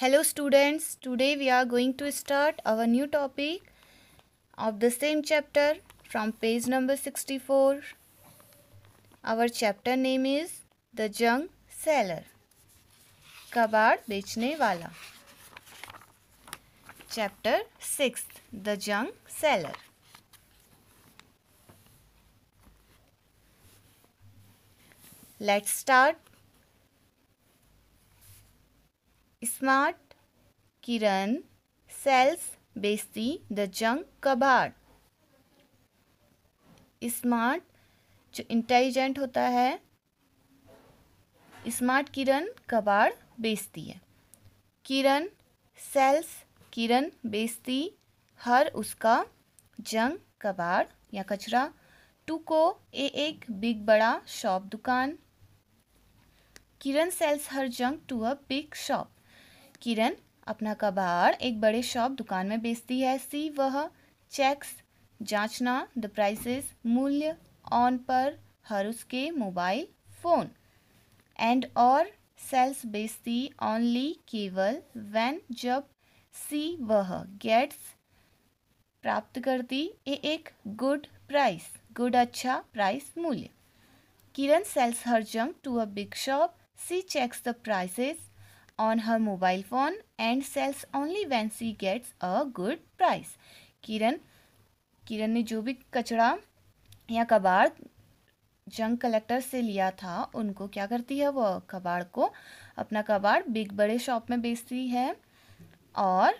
Hello students, today we are going to start our new topic of the same chapter from page number 64. Our chapter name is The Junk Seller, Kabar Bechne Wala. Chapter 6, The Junk Seller. Let's start smart Kiran sells बेचती the junk कबाड़ smart जो intelligent होता है smart किरण कबाड़ बेचती है किरण sales किरण बेचती हर उसका जंग कबाड़ या कचरा टू को ए एक बिग बड़ा शॉप दुकान किरण sells her junk to a big shop Kiran अपना कबाड़ एक बड़े शॉप दुकान में बेचती है सी वह चेक्स जांचना द प्राइसेस मूल्य ऑन पर हर उसके मोबाइल फ़ोन एंड और सेल्स बेचती ऑनली केवल वैन जब सी वह गेट्स प्राप्त करती ए एक गुड प्राइस गुड अच्छा प्राइस मूल्य Kiran sells her junk to a big shop she checks the prices on her mobile phone and sells only when she gets a good price. Kiran Kiran ने जो भी कचड़ा या कबाड़ जंग कलेक्टर से लिया था उनको क्या करती है वह कबाड़ को अपना कबाड़ बिग बड़े शॉप में बेचती है और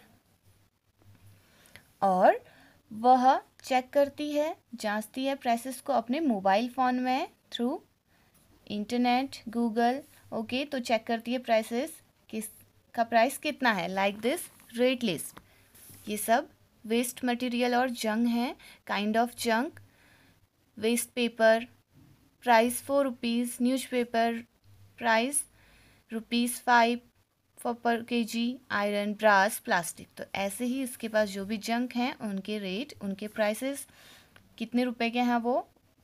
और वह चेक करती है जांचती है प्राइसेस को अपने मोबाइल फ़ोन में थ्रू इंटरनेट गूगल ओके तो चेक करती है प्राइसेस किस का प्राइस कितना है लाइक दिस रेट लिस्ट ये सब वेस्ट मटेरियल और जंग है kind of junk waste paper price four rupees newspaper price rupees five for per K G iron brass plastic तो ऐसे ही इसके पास जो भी जंक हैं उनके रेट उनके प्राइसेस कितने रुपए के हैं वो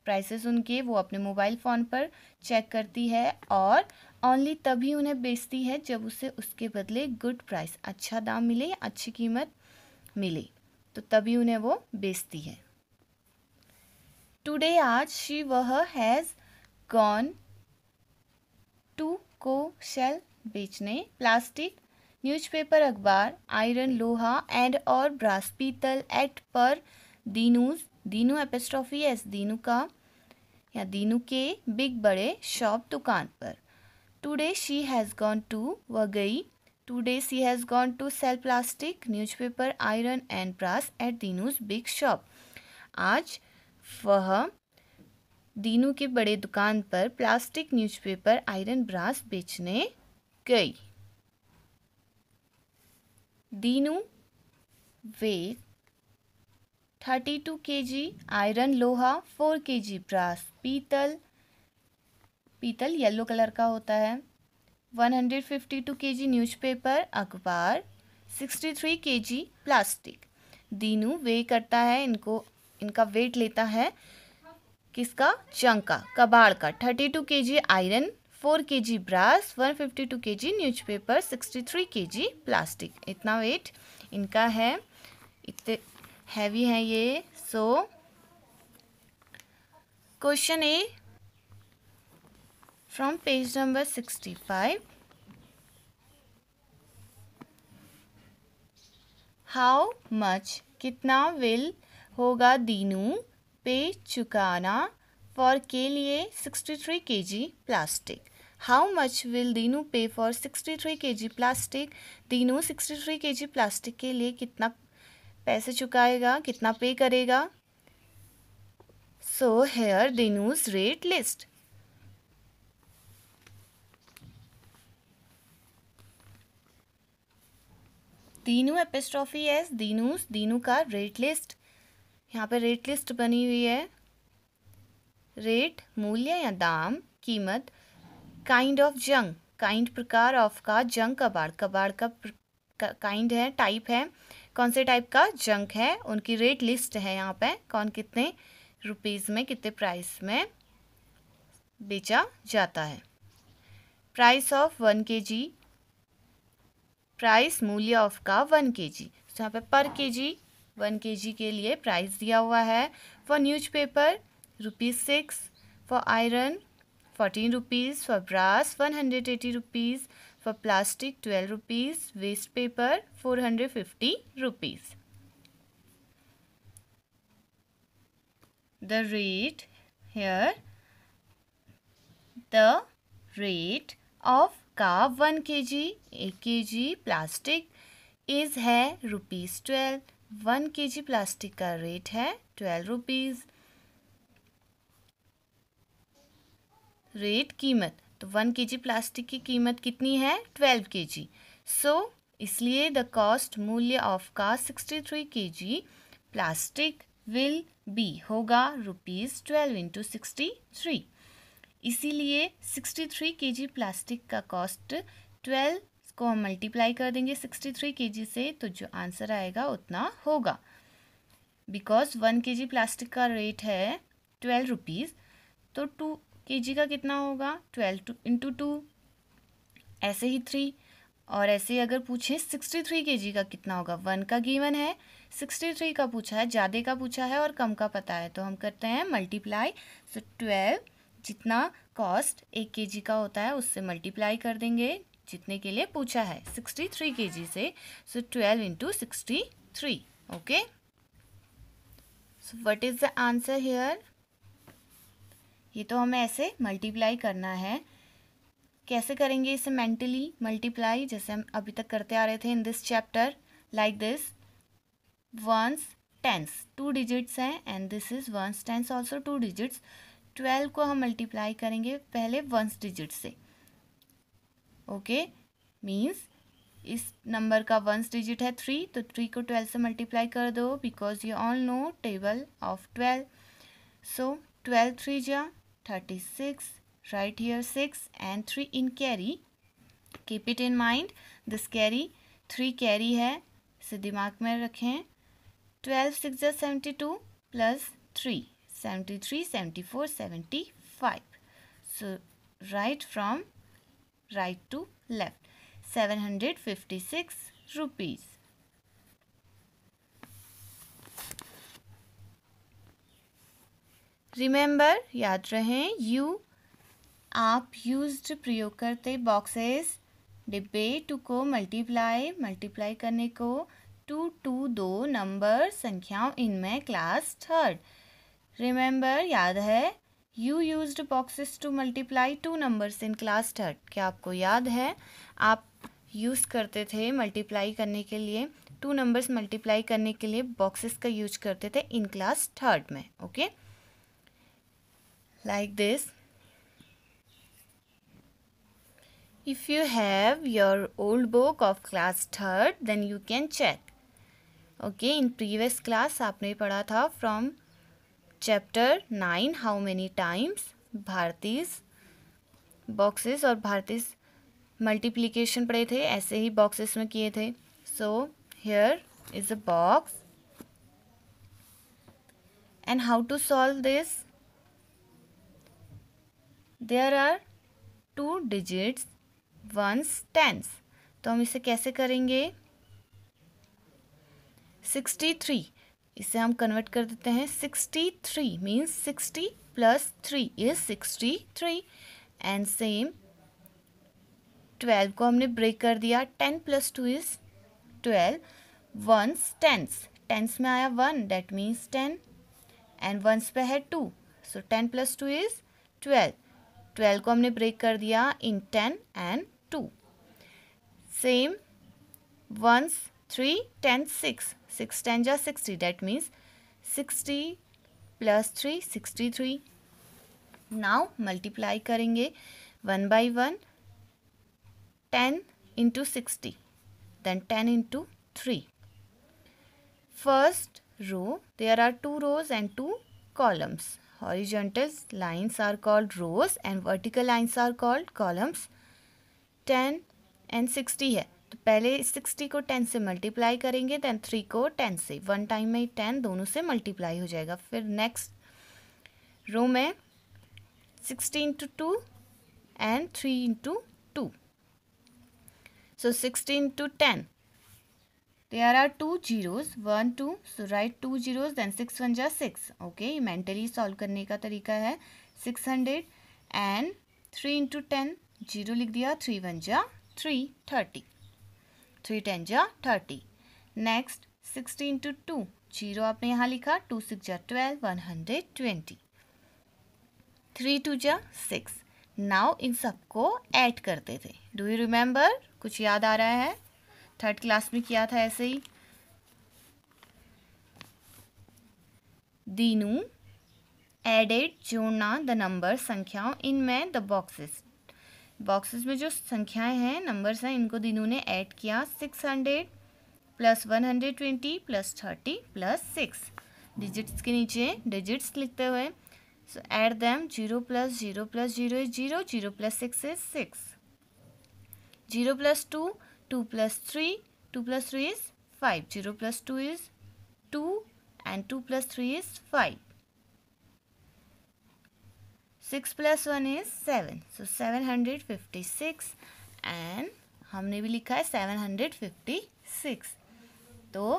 प्राइसेस उनके वो अपने मोबाइल फ़ोन पर चेक करती है और ओनली तभी उन्हें बेचती है जब उसे उसके बदले गुड प्राइस अच्छा दाम मिले या अच्छी कीमत मिले तो तभी उन्हें वो बेचती है टुडे आज शी वह हैज़ गॉन टू को शेल बेचने प्लास्टिक न्यूज़पेपर अखबार आयरन लोहा एंड और ब्रास पीतल एट पर दिनूज दीनू एपेस्ट्रॉफी एस दीनू का या दीनू के बिग बड़े शॉप दुकान पर today she has gone to वह गई today she has gone to sell plastic newspaper iron and brass at Dinu's big shop आज वह दीनू के बड़े दुकान पर प्लास्टिक न्यूज़पेपर आयरन ब्रास बेचने गई Dinu weight thirty two K G iron लोहा फोर के जी ब्रास पीतल पीतल येलो कलर का होता है one hundred fifty two K G newspaper अखबार sixty three K G plastic Dinu वे करता है इनको इनका वेट लेता है किसका चंका कबाड़ का thirty two K G iron four K G brass one fifty two K G newspaper sixty three K G plastic इतना वेट इनका है इतने हैवी हैं ये so question A from page number sixty five how much कितना will होगा दीनू पे चुकाना फॉर के लिए sixty three K G plastic how much will Dinu pay for sixty three K G plastic Dinu sixty three K G plastic के लिए कितना पैसे चुकाएगा कितना पे करेगा so here Dinu's rate list Dinu apostrophe S Dinu's Dinu का रेट लिस्ट यहाँ पे रेट लिस्ट बनी हुई है रेट मूल्य या दाम कीमत काइंड ऑफ जंग काइंड प्रकार ऑफ का जंग कबाड़ कबाड़ का काइंड है टाइप है कौन से टाइप का जंक है उनकी रेट लिस्ट है यहाँ पे कौन कितने रुपीज़ में कितने प्राइस में बेचा जाता है price of one K G price मूल्य ऑफ का वन के जी तो यहाँ पे पर के जी वन के जी के लिए प्राइस दिया हुआ है for newspaper rupees six for iron fourteen rupees for brass one hundred eighty rupees for plastic 12 rupees, waste paper 450 rupees. The rate here, the rate of car 1 kg, 1 kg plastic is है rupees 12. 1 kg plastic का rate है 12 rupees. Rate कीमत तो one K G plastic की कीमत कितनी है twelve के जी सो इसलिए द कॉस्ट मूल्य ऑफ का sixty three K G plastic will be होगा rupees twelve into sixty three इसीलिए sixty three K G plastic का कॉस्ट ट्वेल्व को हम मल्टीप्लाई कर देंगे सिक्सटी थ्री के जी से तो जो आंसर आएगा उतना होगा because one K G plastic का रेट है ट्वेल्व रुपीज़ तो टू के जी का कितना होगा ट्वेल्व टू इंटू टू ऐसे ही थ्री और ऐसे ही अगर पूछें सिक्सटी थ्री के जी का कितना होगा वन का गीवन है सिक्सटी थ्री का पूछा है ज़्यादा का पूछा है और कम का पता है तो हम करते हैं मल्टीप्लाई सो ट्वेल्व जितना कॉस्ट एक के जी का होता है उससे मल्टीप्लाई कर देंगे जितने के लिए पूछा है सिक्सटी थ्री के जी से so twelve into sixty three okay so what is the answer here ये तो हमें ऐसे मल्टीप्लाई करना है कैसे करेंगे इसे मेंटली मल्टीप्लाई जैसे हम अभी तक करते आ रहे थे in this chapter like this ones tens two digits हैं and this is ones tens also two digits twelve को हम मल्टीप्लाई करेंगे पहले वंस डिजिट से ओके मीन्स इस नंबर का वंस डिजिट है थ्री तो थ्री को ट्वेल्व से मल्टीप्लाई कर दो because you all know table of twelve so twelve three जा thirty six right here six and three in carry keep it in mind this carry three carry है इसे दिमाग में रखें ट्वेल्व सिक्स जै seventy two plus three seventy three seventy four seventy five so right from right to left seven hundred fifty six rupees remember याद रहें you आप used प्रयोग करते बॉक्सेस डिब्बे टू को मल्टीप्लाई मल्टीप्लाई करने को टू टू दो नंबर संख्याओं इनमें क्लास थर्ड रिमेंबर याद है you use boxes to multiply two numbers in class third क्या आपको याद है आप यूज़ करते थे मल्टीप्लाई करने के लिए टू नंबर्स मल्टीप्लाई करने के लिए बॉक्सेस का यूज करते थे इन क्लास थर्ड में okay okay? like this if you have your old book of class 3 then you can check okay in previous class aapne padha tha from chapter 9 how many times bhartis boxes और भारतीस multiplication padhe the aise hi boxes mein kiye the so here is a box and how to solve this there are two digits ones tens तो हम इसे कैसे करेंगे sixty three इसे हम convert कर देते हैं sixty three means sixty plus three is sixty three and same twelve को हमने ब्रेक कर दिया ten plus two is twelve ones tens tens में आया one that means ten and ones पे है two so ten plus two is twelve twelve को हमने ब्रेक कर दिया in ten and two same ones three ten six six ten जा sixty that means sixty plus three sixty three now multiply करेंगे one by one ten into sixty then ten into three first row there are two rows and two columns horizontal lines are called rows and vertical lines are called columns 10 and 60 है तो पहले 60 को 10 से multiply करेंगे then 3 को 10 से one time में 10 दोनों से मल्टीप्लाई हो जाएगा फिर नेक्स्ट रो में 16 into two and 3 into two so 16 into ten There are two zeros, one two. So write two zeros, then six one just six. Okay, ये mentally solve करने का तरीका है. Six hundred and three into ten. Zero लिख दिया, three one जा three thirty. Three ten जा thirty. Next sixteen to two. zero आपने यहाँ लिखा two six जा twelve one hundred twenty three two जा six now इन सब को add करते थे do you remember कुछ याद आ रहा है थर्ड क्लास में किया था ऐसे ही दीनू एडेड जोड़ना द नंबर संख्याओं इन में द बॉक्सेस बॉक्सेस में जो संख्याएं हैं नंबर्स हैं इनको दिनू ने ऐड किया six hundred plus one hundred twenty plus thirty plus six digits के नीचे डिजिट्स लिखते हुए so add them zero plus zero plus zero is zero zero plus six is six zero plus two 2 plus 3, 2 plus 3 is 5, 0 plus 2 is 2 and 2 plus 3 is 5. 6 plus 1 is 7. So 756 and हमने भी लिखा है 756. तो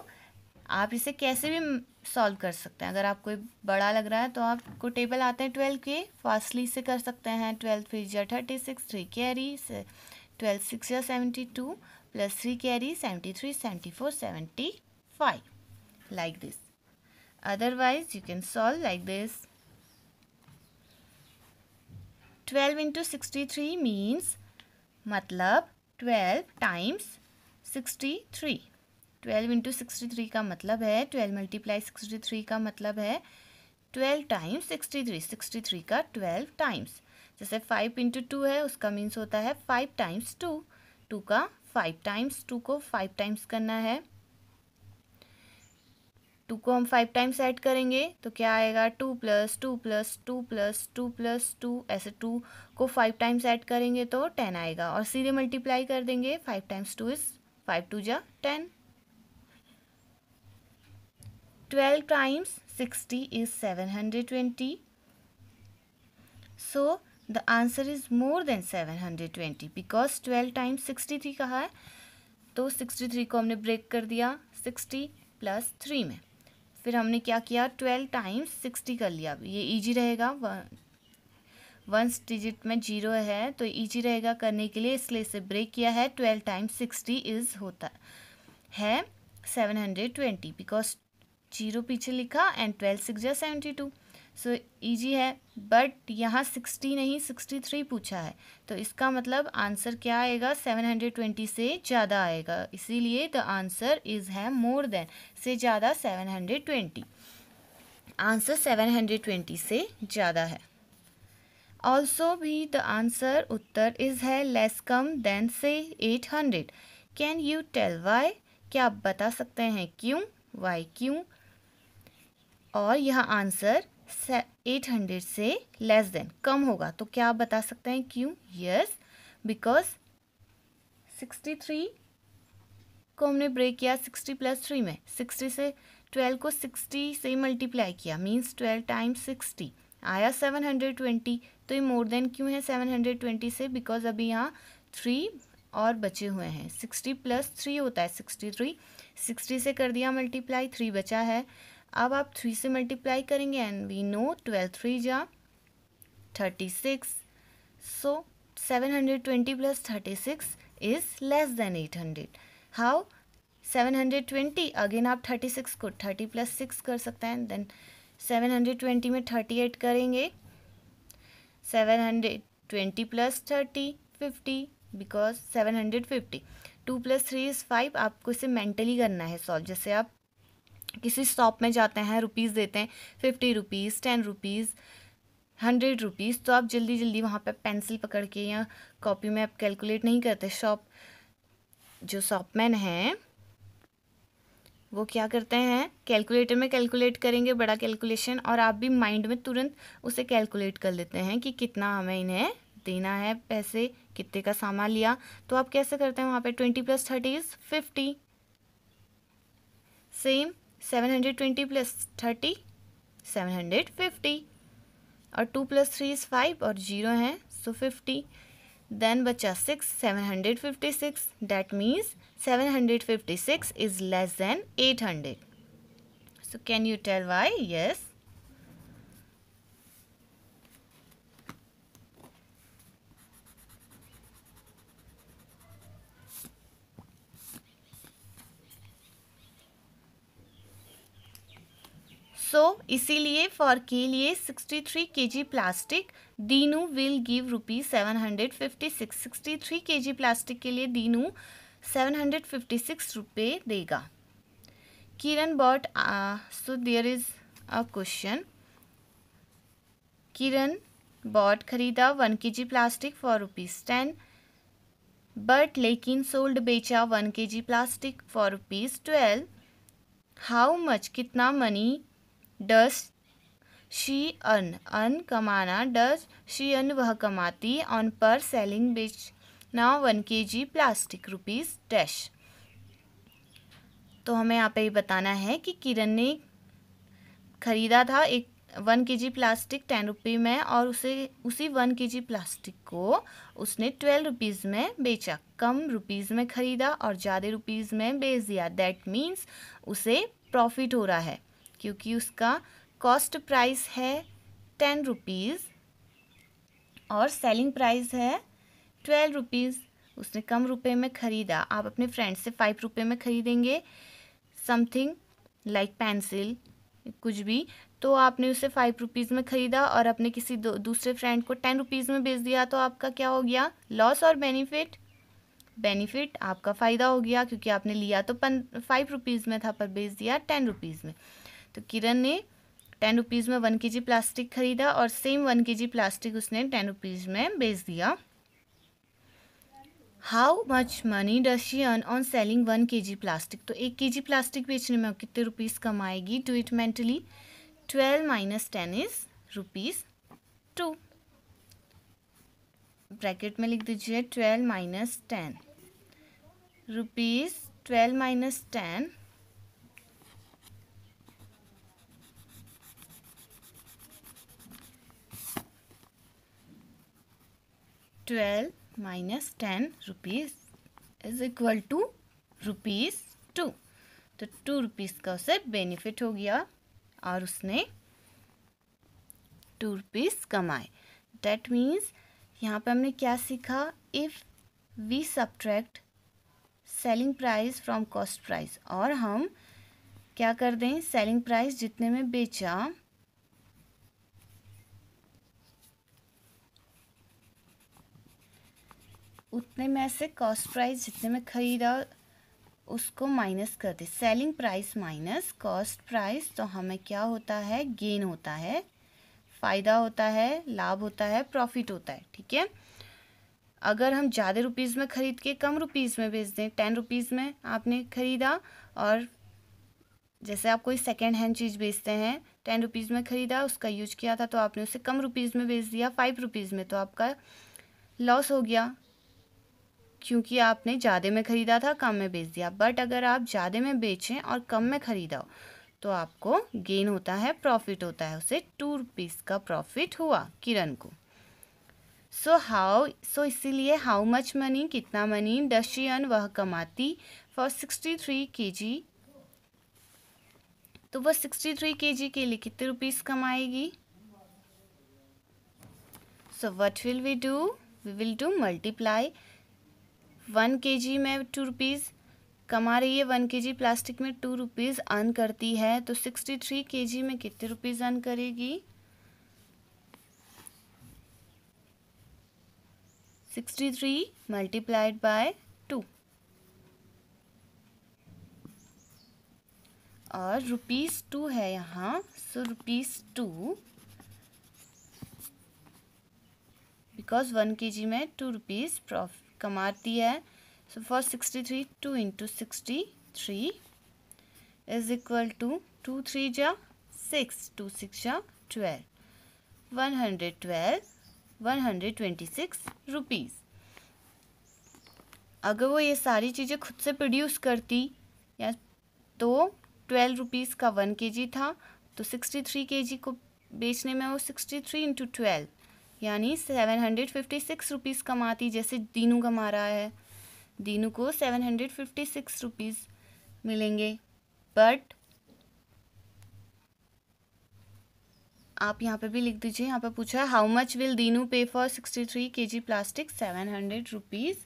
आप इसे कैसे भी सॉल्व कर सकते हैं अगर आपको बड़ा लग रहा है तो आपको टेबल आते हैं ट्वेल्व के फास्टली से कर सकते हैं ट्वेल्व थ्री या थर्टी सिक्स थ्री कैरी से ट्वेल्व सिक्स या seventy two plus 3 carry 73 74 75 like this otherwise you can solve like this 12 into 63 means मतलब 12 times 63 12 इंटू सिक्सटी का मतलब है 12 मल्टीप्लाई सिक्सटी का मतलब है 12 टाइम्स 63 63 का 12 टाइम्स जैसे 5 इंटू टू है उसका मीन्स होता है 5 टाइम्स 2 2 का फाइव टाइम्स टू को फाइव टाइम्स करना है टू को हम फाइव टाइम्स ऐड करेंगे तो क्या आएगा two plus two plus two plus two plus two ऐसे टू को फाइव टाइम्स ऐड करेंगे तो टेन आएगा और सीधे मल्टीप्लाई कर देंगे five times two is five two जा ten twelve times sixty is seven hundred twenty so the answer is more than seven hundred twenty because twelve times sixty three कहा है तो सिक्सटी थ्री को हमने break कर दिया sixty plus three में फिर हमने क्या किया ट्वेल्व टाइम्स सिक्सटी कर लिया ये ईजी रहेगा वंस डिजिट में जीरो है तो ईजी रहेगा करने के लिए इसलिए इसे ब्रेक किया है ट्वेल्व टाइम्स सिक्सटी इज़ होता है seven hundred twenty because zero पीछे लिखा एंड ट्वेल्व सिक्स या सेवेंटी टू सो so, है बट यहाँ सिक्सटी नहीं सिक्सटी थ्री पूछा है तो इसका मतलब आंसर क्या आएगा सेवन हंड्रेड ट्वेंटी से ज़्यादा आएगा इसीलिए द आंसर इज़ है मोर देन से ज़्यादा seven hundred twenty answer seven hundred twenty से ज़्यादा है ऑल्सो भी द आंसर उत्तर इज़ है लेस कम देन से eight hundred can you tell why क्या आप बता सकते हैं क्यों वाई क्यों और यह आंसर एट हंड्रेड से लेस देन कम होगा तो क्या आप बता सकते हैं क्यों यस बिकॉज सिक्सटी थ्री को हमने ब्रेक किया सिक्सटी प्लस थ्री में सिक्सटी से ट्वेल्व को सिक्सटी से मल्टीप्लाई किया मीन्स ट्वेल्व टाइम सिक्सटी आया सेवन हंड्रेड ट्वेंटी तो ये मोर देन क्यों है सेवन हंड्रेड ट्वेंटी से बिकॉज अभी यहाँ थ्री और बचे हुए हैं सिक्सटी प्लस थ्री होता है सिक्सटी थ्री सिक्सटी से कर दिया मल्टीप्लाई थ्री बचा है अब आप थ्री से मल्टीप्लाई करेंगे and we know twelve three जा thirty six so seven hundred twenty plus thirty six is less than eight hundred how seven hundred twenty again आप थर्टी सिक्स को थर्टी प्लस सिक्स कर सकते हैं then seven hundred twenty में thirty eight करेंगे seven hundred twenty plus thirty fifty because seven hundred fifty two plus three is five आपको इसे mentally करना है सॉल्व जैसे आप किसी शॉप में जाते हैं रुपीज़ देते हैं fifty rupees ten rupees hundred rupees तो आप जल्दी जल्दी वहाँ पे पेंसिल पकड़ के या कॉपी में आप कैलकुलेट नहीं करते शॉप जो शॉपमैन हैं वो क्या करते हैं कैलकुलेटर में कैलकुलेट करेंगे बड़ा कैलकुलेशन और आप भी माइंड में तुरंत उसे कैलकुलेट कर लेते हैं कि कितना हमें इन्हें देना है पैसे कितने का सामान लिया तो आप कैसे करते हैं वहाँ पे twenty plus thirty is fifty same 720 plus 30 750 और 2 प्लस थ्री इज़ फाइव और ज़ीरो हैं सो फिफ्टी देन बचा six seven hundred fifty six that means seven hundred fifty six is less than eight hundred so can you tell why yes so so, इसीलिए for के लिए 63 three K G plastic Dinu will give rupees seven hundred fifty six sixty three K G plastic के लिए Dinu seven hundred fifty six रुपये देगा Kiran bought so there is a question Kiran bought खरीदा one K G plastic for rupees ten but लेकिन sold बेचा one K G plastic for rupees twelve how much कितना money does she earn earn कमाना does she अन वह कमाती on पर selling ना one K G plastic rupees dash तो हमें यहाँ पे ये बताना है कि किरण ने ख़रीदा था एक one K G plastic ten rupee में और उसे उसी वन के जी प्लास्टिक को उसने ट्वेल्व रुपीज़ में बेचा कम रुपीज़ में ख़रीदा और ज़्यादा रुपीज़ में बेच दिया दैट मीन्स उसे प्रॉफिट हो रहा है क्योंकि उसका कॉस्ट प्राइस है टेन रुपीज़ और सेलिंग प्राइस है ट्वेल्व रुपीज़ उसने कम रुपए में ख़रीदा आप अपने फ्रेंड से फाइव रुपये में ख़रीदेंगे समथिंग लाइक पेंसिल कुछ भी तो आपने उसे फाइव रुपीज़ में ख़रीदा और अपने किसी दूसरे फ्रेंड को टेन रुपीज़ में बेच दिया तो आपका क्या हो गया लॉस और बेनिफिट बेनिफिट आपका फ़ायदा हो गया क्योंकि आपने लिया तो पन फाइव रुपीज़ में था पर बेच दिया टेन रुपीज़ में तो किरण ने टेन रुपीज़ में वन के प्लास्टिक खरीदा और सेम वन के प्लास्टिक उसने टेन रुपीज़ में बेच दिया how much money does she earn on selling one K G plastic तो एक के जी प्लास्टिक बेचने में कितने रुपीज़ कमाएगी do it mentally twelve minus ten is rupees two bracket में लिख दीजिए twelve minus ten rupees twelve minus ten twelve minus ten rupees is equal to rupees two तो टू रुपीज़ का उसे बेनिफिट हो गया और उसने टू रुपीज़ कमाए दैट मीन्स यहाँ पे हमने क्या सीखा if we subtract selling price from cost price और हम क्या कर दें सेलिंग प्राइस जितने में बेचा उतने में से कॉस्ट प्राइस जितने में ख़रीदा उसको माइनस कर दे selling price minus cost price तो हमें क्या होता है गेन होता है फ़ायदा होता है लाभ होता है प्रॉफिट होता है ठीक है अगर हम ज़्यादा रुपीज़ में ख़रीद के कम रुपीज़ में बेच दें टेन रुपीज़ में आपने ख़रीदा और जैसे आप कोई सेकेंड हैंड चीज़ बेचते हैं टेन रुपीज़ में ख़रीदा उसका यूज किया था तो आपने उसे कम रुपीज़ में बेच दिया फाइव रुपीज़ में तो आपका लॉस हो गया क्योंकि आपने ज़्यादा में ख़रीदा था कम में बेच दिया बट अगर आप ज़्यादा में बेचें और कम में ख़रीदा हो तो आपको गेन होता है प्रॉफिट होता है उसे टू रुपीज़ का प्रॉफिट हुआ किरण को सो हाउ सो इसीलिए हाउ मच मनी कितना मनी डशियन वह कमाती for sixty three K G तो वह सिक्सटी थ्री के जी के लिए कितने रुपीज़ कमाएगी so what will we do we will do multiply one K G में टू रुपीज़ कमा रही है वन के जी प्लास्टिक में टू रुपीज़ अर्न करती है तो सिक्सटी थ्री के जी में कितने रुपीज़ अर्न करेगी sixty three multiplied by two और रुपीज़ टू है यहाँ so rupees two because one K G में टू रुपीज़ प्रॉफिट कमाती है so for sixty three two into sixty three is equal to two three जा six two six जा twelve one hundred twelve one hundred twenty six rupees अगर वो ये सारी चीज़ें खुद से प्रोड्यूस करती या तो ट्वेल्व रुपीज़ का वन के जी था तो सिक्सटी थ्री के जी को बेचने में वो सिक्सटी थ्री इंटू ट्वेल्व यानी seven hundred fifty six rupees कमाती जैसे दीनू कमा रहा है दीनू को seven hundred fifty six rupees मिलेंगे बट आप यहाँ पे भी लिख दीजिए यहाँ पे पूछा है how much will Dinu pay for sixty three K G plastic seven hundred rupees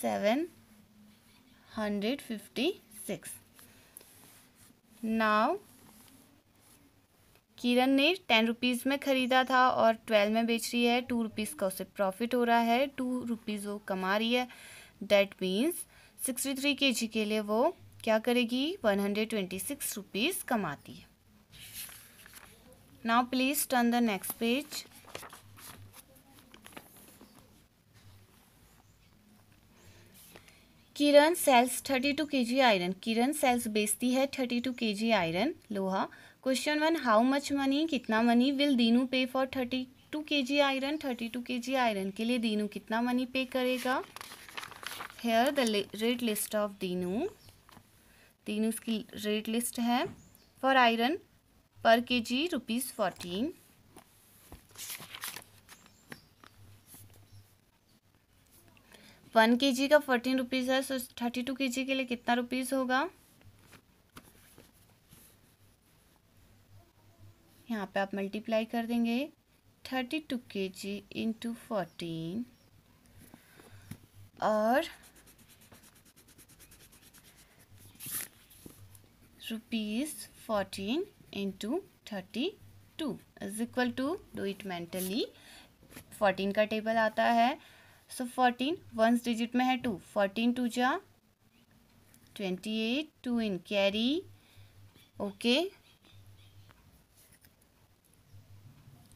seven hundred fifty six now Kiran ने टेन रुपीज़ में ख़रीदा था और ट्वेल्व में बेच रही है टू रुपीज़ का उसे प्रॉफिट हो रहा है टू रुपीज़ वो कमा रही है that means sixty three K G के लिए वो क्या करेगी one hundred twenty six rupees कमाती है now please turn the next page Kiran sells thirty two K G iron Kiran sells बेचती है thirty two K G iron लोहा question one how much money कितना money will Dinu pay for thirty two K G iron thirty two K G iron के लिए दीनू कितना money pay करेगा here the rate list of Dinu Dinu की rate list है for iron पर K जी rupees fourteen one K G का fourteen rupees है so thirty two K G के लिए कितना रुपीज़ होगा यहाँ पे आप मल्टीप्लाई कर देंगे thirty two K G into fourteen और rupees fourteen into thirty two is equal to do it mentally fourteen का टेबल आता है सो फोर्टीन वंस डिजिट में है टू फोर्टीन टू जा twenty eight two in carry okay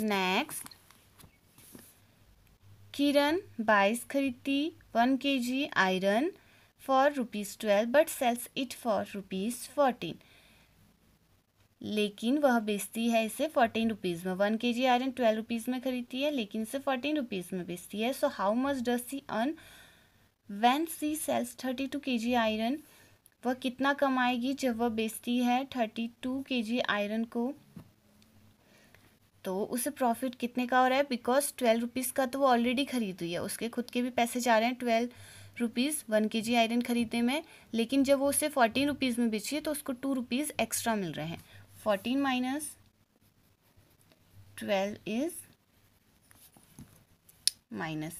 next Kiran बाइस खरीदती one K G iron for rupees twelve but sells it for rupees fourteen लेकिन वह बेचती है इसे फोर्टीन रुपीज़ में one K G iron twelve rupees में खरीदती है लेकिन इसे फोर्टीन रुपीज़ में बेचती है so how much does she earn when she sells thirty two K G iron वह कितना कमाएगी जब वह बेचती है thirty two K G iron को तो उसे प्रॉफिट कितने का हो रहा है बिकॉज ट्वेल्व रुपीज़ का तो वो ऑलरेडी ख़रीद हुई है उसके खुद के भी पैसे जा रहे हैं twelve rupees one K G iron ख़रीदने में लेकिन जब वो उसे फोर्टीन रुपीज़ में बेची है तो उसको टू रुपीज़ एक्स्ट्रा मिल रहे हैं fourteen minus twelve is minus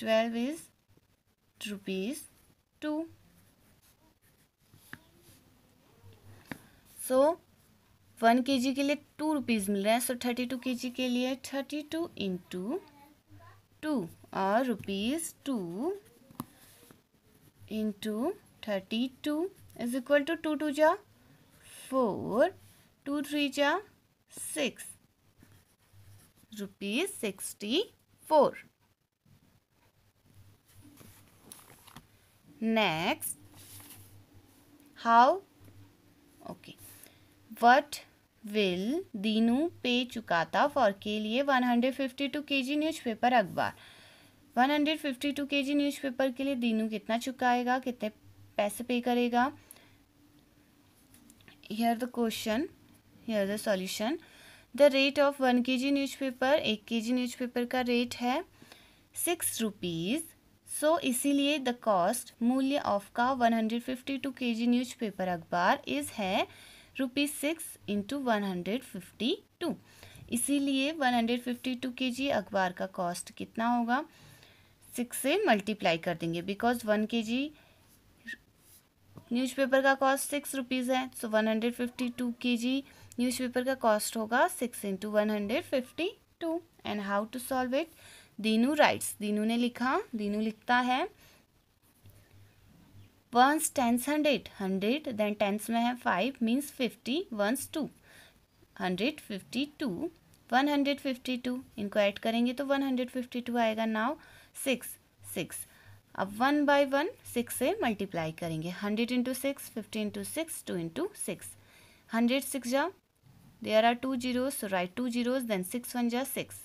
twelve is rupees two so one K G के लिए टू रुपीज़ मिल रहे हैं so thirty two K G के लिए थर्टी टू इंटू टू और rupees two into thirty two is equal to two two जा four two three जा six rupees sixty four next how okay what will Dinu pay चुका था for के लिए one hundred fifty two K G newspaper अखबार one hundred fifty two के लिए दीनू कितना चुकाएगा कितने पैसे पे करेगा here the question here the solution the rate of one K G newspaper एक के जी न्यूज पेपर का रेट है सिक्स रुपीज़ सो इसीलिए द कॉस्ट मूल्य ऑफ का one hundred fifty two K G newspaper अखबार is है rupees six into one hundred fifty to इसीलिए one hundred fifty two K G अखबार का कॉस्ट कितना होगा सिक्स से मल्टीप्लाई कर देंगे because one K G newspaper का कॉस्ट सिक्स रुपीज़ है so one hundred fifty two K G newspaper का कॉस्ट होगा six into one hundred fifty two and how to solve it Dinu writes Dinu ने लिखा दीनू लिखता है ones tens hundred hundred then tens में है five means fifty ones two hundred fifty two one hundred fifty two इनको add करेंगे तो one hundred fifty two आएगा नाव सिक्स सिक्स अब वन बाई वन सिक्स से मल्टीप्लाई करेंगे hundred into six fifty into six two into six hundred six जा there are two zeros so write two zeros then six one जा six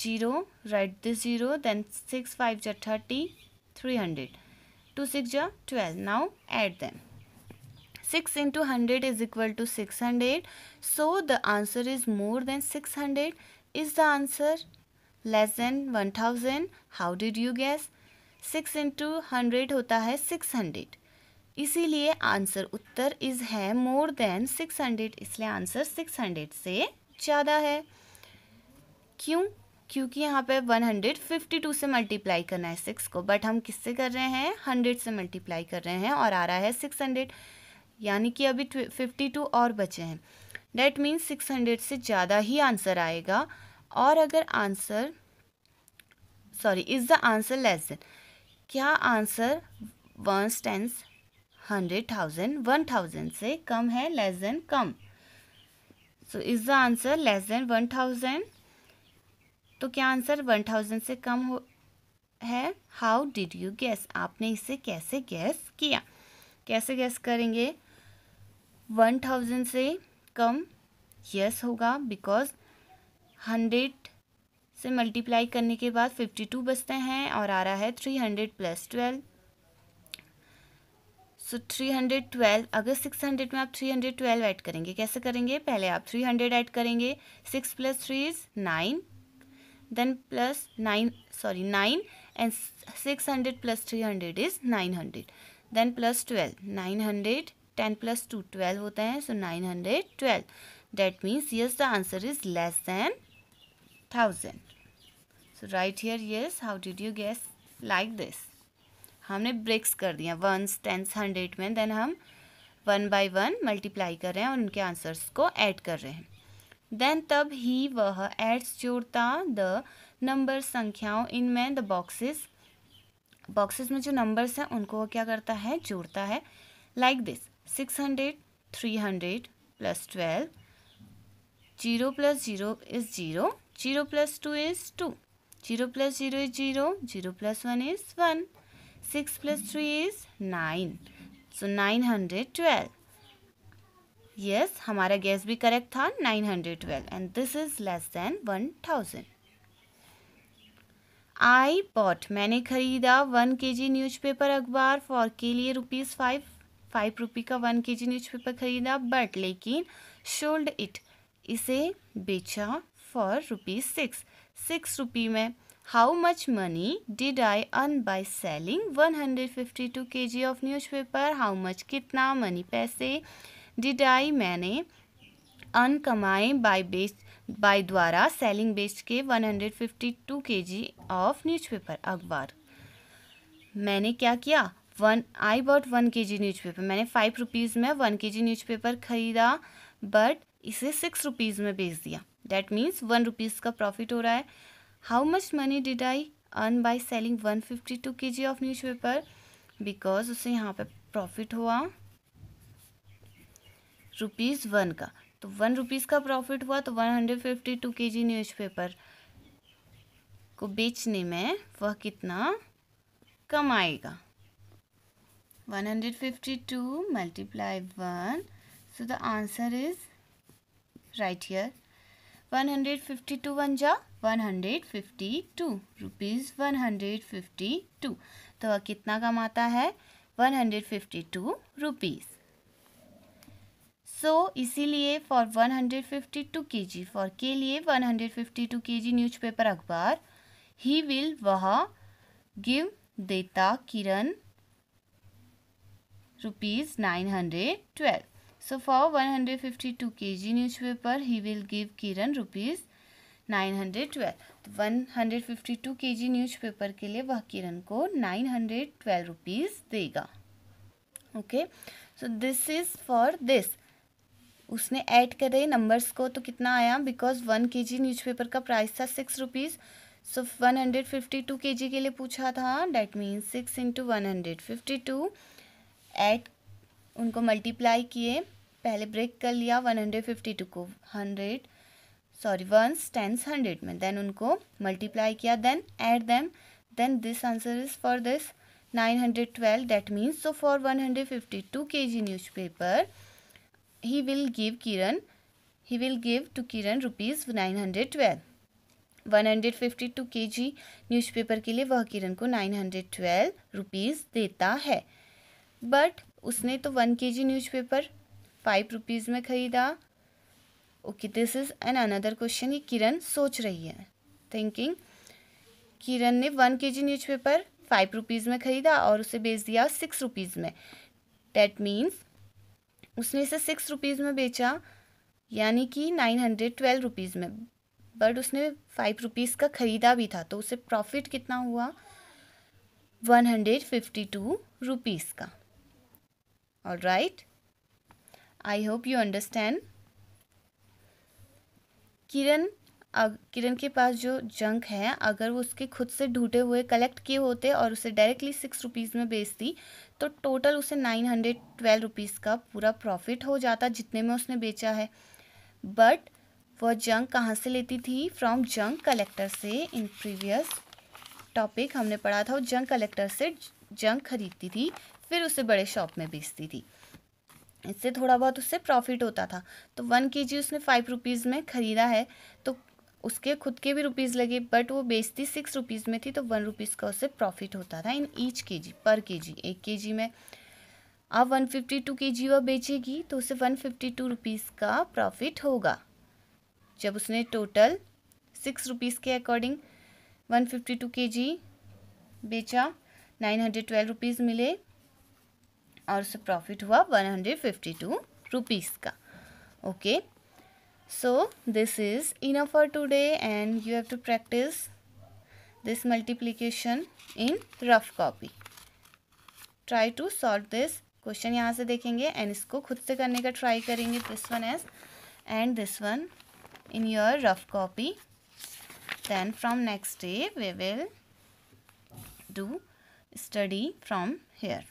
zero write this zero then six five जा thirty three hundred two six जो twelve now at them six into hundred is equal to six hundred so the answer is more than six hundred is the answer less than one thousand how did you guess six into hundred होता है six hundred इसीलिए answer उत्तर is है more than six hundred इसलिए answer six hundred से ज़्यादा है क्यों क्योंकि यहाँ पे 152 से मल्टीप्लाई करना है सिक्स को बट हम किससे कर रहे हैं हंड्रेड से मल्टीप्लाई कर रहे हैं और आ रहा है सिक्स हंड्रेड यानी कि अभी फिफ्टी टू और बचे हैं डेट मीन्स सिक्स हंड्रेड से ज़्यादा ही आंसर आएगा और अगर answer sorry is the answer less than क्या answer ones tens hundred thousand one thousand से कम है लेस देन कम so is the answer less than one thousand तो क्या आंसर वन थाउजेंड से कम हो है हाउ डिड यू गैस आपने इसे कैसे गैस किया कैसे गैस करेंगे वन थाउजेंड से कम यस होगा बिकॉज हंड्रेड से मल्टीप्लाई करने के बाद फिफ्टी टू बचते हैं और आ रहा है three hundred plus twelve so three hundred twelve अगर सिक्स हंड्रेड में आप थ्री हंड्रेड ट्वेल्व ऐड करेंगे कैसे करेंगे पहले आप थ्री हंड्रेड ऐड करेंगे six plus three is nine then plus 9 sorry 9 and 600 plus 300 is 900 then plus 12 900 10 plus 2 12 होता है so 912 that means yes the answer is less than 1000 so right here yes how did you guess like this हमने breaks कर दिया ones tens hundred में then हम one by one multiply कर रहे हैं और उनके आंसर्स को ऐड कर रहे हैं देन तब ही वह एड्स जोड़ता द नंबर संख्याओं इनमें द बॉक्सेस बॉक्सेस में जो नंबर्स हैं उनको वो क्या करता है जोड़ता है like this six hundred three hundred plus twelve zero plus zero is zero zero plus two is two zero plus zero is zero zero plus one is one six plus three is nine so nine hundred twelve yes हमारा guess भी correct था nine hundred twelve and this is less than thousand I bought मैंने खरीदा one K G newspaper अखबार for के लिए rupees five five rupee का one K G newspaper खरीदा बट लेकिन शोल्ड इट इसे बेचा for rupees six six rupee में how much money did I earn by selling one hundred fifty two K G of newspaper how much कितना money पैसे did I मैंने earn कमाए by best by द्वारा selling best K 152 KG of newspaper अखबार मैंने क्या किया one आई bought one K G newspaper मैंने फाइव रुपीज़ में वन के जी न्यूज़पेपर ख़रीदा बट इसे सिक्स रुपीज़ में बेच दिया दैट मीन्स वन रुपीज़ का प्रॉफिट हो रहा है how much money did I earn by selling one fifty two K G of newspaper because उसे यहाँ पर प्रॉफिट हुआ रुपीज़ वन तो का तो वन रुपीज़ का प्रॉफिट हुआ तो one hundred fifty two K G newspaper को बेचने में वह कितना कमाएगा one hundred fifty two multiply one so the answer is right here one hundred fifty two one जा one hundred fifty two rupees one hundred fifty two तो वह कितना कमाता है one hundred fifty two rupees so इसीलिए for 152 KG for के लिए 152 KG newspaper अखबार ही विल वह गिव देता Kiran rupees nine hundred twelve so for one hundred fifty two K G newspaper he will give Kiran rupees nine hundred twelve one hundred fifty two K G newspaper के लिए वह किरण को nine hundred twelve rupees देगा okay so this is for this उसने add करे numbers को तो कितना आया because one K G newspaper का प्राइस था सिक्स रुपीज़ सो one hundred fifty two K G के लिए पूछा था that means six into one hundred fifty two add उनको मल्टीप्लाई किए पहले ब्रेक कर लिया वन हंड्रेड फिफ्टी टू को hundred sorry once tens hundred में देन उनको मल्टीप्लाई किया then add them then this answer is for this nine hundred twelve that means so for one hundred fifty two K G newspaper he will give Kiran he will give to Kiran rupees one hundred kg two के लिए वह किरण को nine hundred twelve rupees देता है but उसने तो one K G newspaper five rupees में ख़रीदा okay this is an another question ये किरण सोच रही है थिंकिंग किरण ने one K G newspaper five rupees में ख़रीदा और उसे बेच दिया सिक्स रुपीज़ में डैट मीन्स उसने इसे सिक्स रुपीज़ में बेचा यानी कि नाइन हंड्रेड ट्वेल्व रुपीज़ में बट उसने फाइव रुपीज़ का ख़रीदा भी था तो उसे प्रॉफिट कितना हुआ one hundred fifty two rupees का all right I hope you understand Kiran Kiran के पास जो जंक है अगर वो उसके खुद से ढूंढे हुए कलेक्ट किए होते और उसे डायरेक्टली सिक्स रुपीज़ में बेचती तो टोटल उसे नाइन हंड्रेड ट्वेल्व रुपीज़ का पूरा प्रॉफिट हो जाता जितने में उसने बेचा है बट वह जंक कहाँ से लेती थी फ्रॉम जंक कलेक्टर से इन प्रीवियस टॉपिक हमने पढ़ा था वो जंक कलेक्टर से जंक खरीदती थी फिर उसे बड़े शॉप में बेचती थी इससे थोड़ा बहुत उससे प्रॉफिट होता था तो वन के जी उसने फाइव रुपीज़ में ख़रीदा है तो उसके खुद के भी रुपीज़ लगे बट वो बेचती सिक्स रुपीज़ में थी तो वन रुपीज़ का उससे प्रॉफिट होता था इन ईच के जी पर के जी एक के जी में आप वन फिफ्टी टू के जी वह बेचेगी तो उसे वन फिफ्टी टू रुपीज़ का प्रॉफिट होगा जब उसने टोटल सिक्स रुपीज़ के according one fifty two K G बेचा नाइन हंड्रेड ट्वेल्व रुपीज़ मिले और उसे प्रॉफिट हुआ one hundred fifty two rupees का okay okay. so this is enough for today and you have to practice this multiplication in rough copy try to solve this question yahan se dekhenge and isko khud se karne ka try karenge this one as and this one in your rough copy then from next day we will do study from here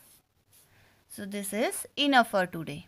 so this is enough for today